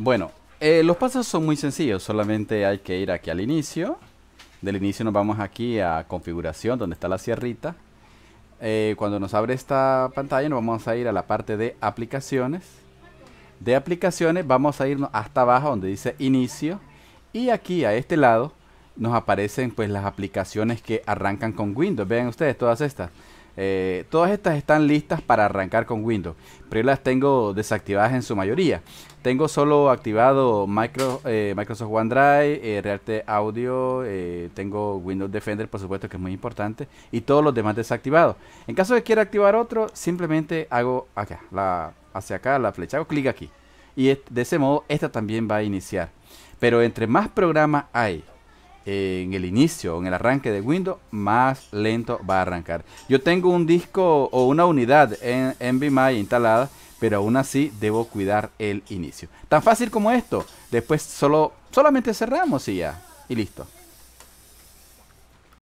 Bueno, eh, los pasos son muy sencillos, solamente hay que ir aquí al inicio. Del inicio nos vamos aquí a configuración, donde está la sierrita. Eh, cuando nos abre esta pantalla nos vamos a ir a la parte de aplicaciones. De aplicaciones vamos a irnos hasta abajo donde dice inicio. Y aquí a este lado nos aparecen pues las aplicaciones que arrancan con Windows. Vean ustedes todas estas. Eh, todas estas están listas para arrancar con Windows, pero las tengo desactivadas en su mayoría. Tengo solo activado eh, Microsoft OneDrive, eh, Realte Audio, eh, tengo Windows Defender, por supuesto, que es muy importante, y todos los demás desactivados. En caso de que quiera activar otro, simplemente hago acá, hacia acá la flecha, hago clic aquí. Y de ese modo, esta también va a iniciar. Pero entre más programas hay en el inicio, en el arranque de Windows, más lento va a arrancar. Yo tengo un disco o una unidad en NVMe instalada, pero aún así debo cuidar el inicio. Tan fácil como esto. Después solo, solamente cerramos y ya. Y listo.